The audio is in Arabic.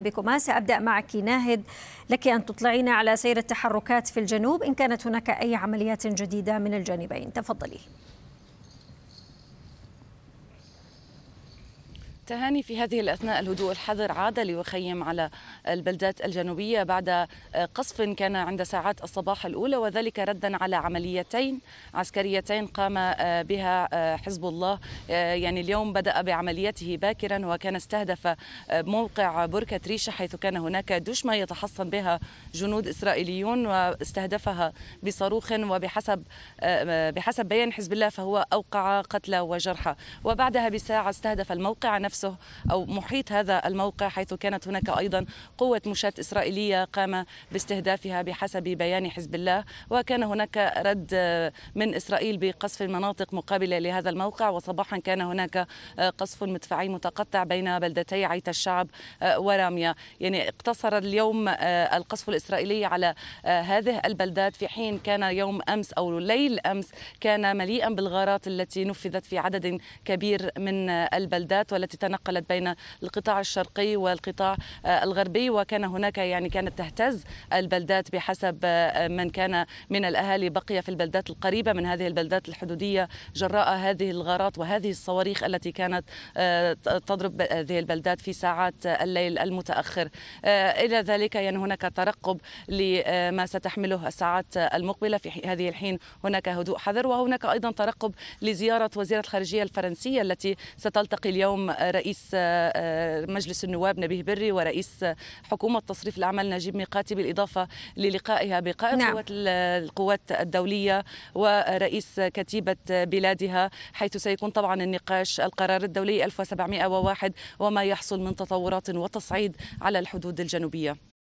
بكما سأبدأ معك ناهد لك أن تطلعينا على سير التحركات في الجنوب إن كانت هناك أي عمليات جديدة من الجانبين تفضلي التهاني في هذه الأثناء الهدوء الحذر عاد ليخيم على البلدات الجنوبية بعد قصف كان عند ساعات الصباح الأولى وذلك ردا على عمليتين عسكريتين قام آه، بها آه، حزب الله آه، يعني اليوم بدأ بعمليته باكرا وكان استهدف موقع بركة ريشة حيث كان هناك دشمة يتحصن بها جنود إسرائيليون واستهدفها بصاروخ وبحسب بحسب بيان حزب الله فهو أوقع قتلى وجرحى وبعدها بساعة استهدف الموقع نفسه نفسه أو محيط هذا الموقع حيث كانت هناك أيضا قوة مشاة إسرائيلية قام باستهدافها بحسب بيان حزب الله وكان هناك رد من إسرائيل بقصف المناطق مقابلة لهذا الموقع وصباحا كان هناك قصف مدفعي متقطع بين بلدتي عيت الشعب آه، وراميا يعني اقتصر اليوم آه، القصف الإسرائيلي على آه، هذه البلدات في حين كان يوم أمس أو ليل أمس كان مليئا بالغارات التي نفذت في عدد كبير من البلدات والتي تنقلت بين القطاع الشرقي والقطاع آه، الغربي وكان هناك يعني كانت تهتز البلدات بحسب آه، من كان من الاهالي بقي في البلدات القريبه من هذه البلدات الحدوديه جراء هذه الغارات وهذه الصواريخ التي كانت آه، تضرب هذه البلدات في ساعات الليل المتاخر الى ذلك يعني هناك ترقب لما ستحمله الساعات المقبله في هذه الحين هناك هدوء حذر وهناك ايضا ترقب لزياره وزيره الخارجيه الفرنسيه التي ستلتقي اليوم رئيس آه، آه، مجلس النواب نبيه بري ورئيس حكومة تصريف الأعمال نجيب ميقاتي بالإضافة للقائها بقائد نعم. قوات القوات الدولية ورئيس كتيبة بلادها حيث سيكون طبعا النقاش القرار الدولي 1701 وما يحصل من تطورات وتصعيد على الحدود الجنوبية